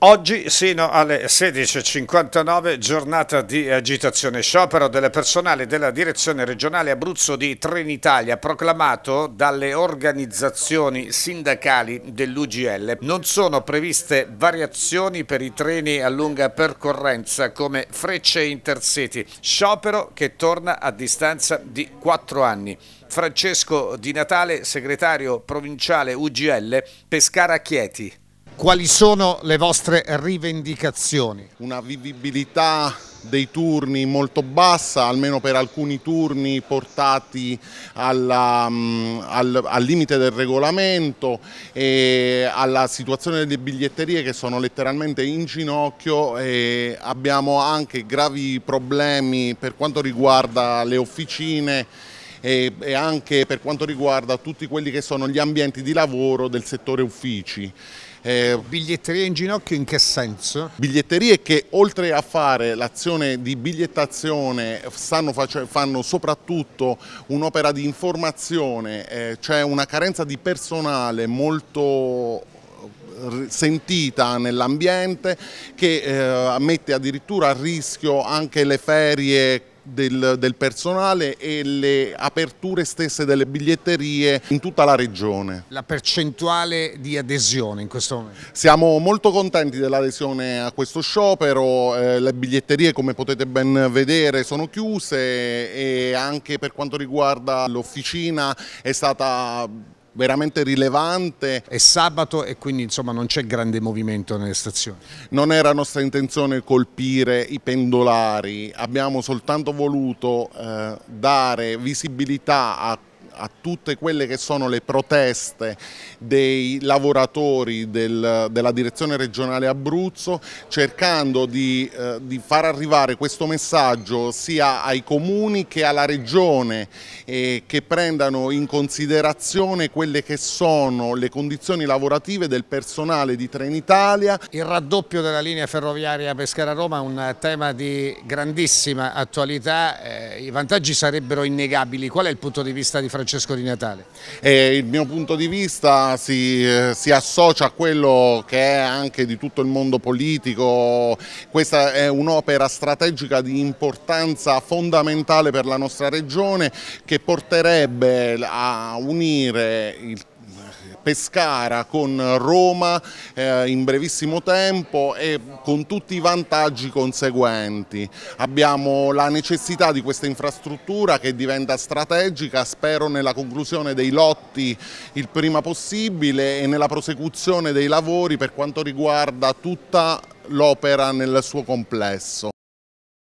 Oggi sino alle 16.59 giornata di agitazione sciopero del personale della direzione regionale Abruzzo di Trenitalia proclamato dalle organizzazioni sindacali dell'UGL. Non sono previste variazioni per i treni a lunga percorrenza come Frecce Intercity, sciopero che torna a distanza di 4 anni. Francesco Di Natale, segretario provinciale UGL, Pescara Chieti. Quali sono le vostre rivendicazioni? Una vivibilità dei turni molto bassa, almeno per alcuni turni portati alla, mm, al, al, limite del regolamento e alla situazione delle biglietterie che sono letteralmente in ginocchio e abbiamo anche gravi problemi per quanto riguarda le officine e, e anche per quanto riguarda tutti quelli che sono gli ambienti di lavoro del settore uffici. Eh, biglietterie in ginocchio in che senso? Biglietterie che oltre a fare l'azione di bigliettazione fanno soprattutto un'opera di informazione, eh, c'è una carenza di personale molto eh, sentita nell'ambiente che eh, mette addirittura a rischio anche le ferie del, del personale e le aperture stesse delle biglietterie in tutta la regione. La percentuale di adesione in questo momento? Siamo molto contenti dell'adesione a questo sciopero, eh, le biglietterie come potete ben vedere sono chiuse e anche per quanto riguarda l'officina è stata veramente rilevante. È sabato e quindi insomma non c'è grande movimento nelle stazioni. Non era nostra intenzione colpire i pendolari, abbiamo soltanto voluto eh, dare visibilità a a tutte quelle che sono le proteste dei lavoratori del, della direzione regionale Abruzzo cercando di, eh, di, far arrivare questo messaggio sia ai comuni che alla regione eh, che prendano in considerazione quelle che sono le condizioni lavorative del personale di Trenitalia. Il raddoppio della linea ferroviaria Pescara-Roma è un tema di grandissima attualità, eh, i vantaggi sarebbero innegabili, qual è il punto di vista di Francesco? Francesco Di Natale? Eh, il mio punto di vista si, eh, si, associa a quello che è anche di tutto il mondo politico, questa è un'opera strategica di importanza fondamentale per la nostra regione che porterebbe a unire il tempo Pescara con Roma eh, in brevissimo tempo e con tutti i vantaggi conseguenti. Abbiamo la necessità di questa infrastruttura che diventa strategica, spero nella conclusione dei lotti il prima possibile e nella prosecuzione dei lavori per quanto riguarda tutta l'opera nel suo complesso.